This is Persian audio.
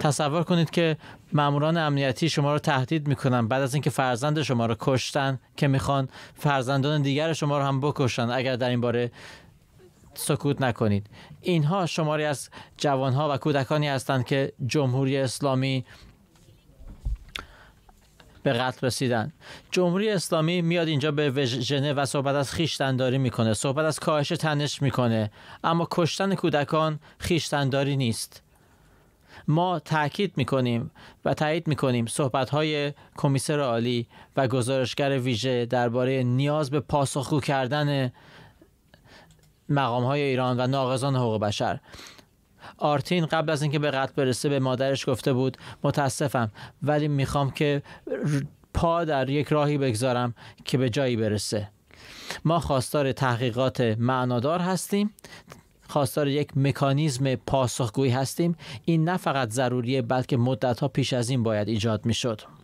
تصور کنید که ماموران امنیتی شما رو تهدید میکنن بعد از اینکه فرزند شما رو کشتن که میخوان فرزندان دیگر شما رو هم بکشن اگر در این باره سکوت نکنید اینها شماری از جوانها و کودکانی هستند که جمهوری اسلامی به قتل رسیدن جمهوری اسلامی میاد اینجا به ژنو و صحبت از خیشتنداری میکنه صحبت از کاهش تنش میکنه اما کشتن کودکان خیشتنداری نیست ما تاکید میکنیم و تایید میکنیم صحبت های کمیسر عالی و گزارشگر ویژه درباره نیاز به پاسخگو کردن مقام های ایران و ناقضان حقوق بشر آرتین قبل از اینکه به قتل برسه به مادرش گفته بود متاسفم ولی میخوام که پا در یک راهی بگذارم که به جایی برسه ما خواستار تحقیقات معنادار هستیم خواستار یک مکانیزم پاسخگویی هستیم این نه فقط ضروریه بلکه مدتها پیش از این باید ایجاد میشد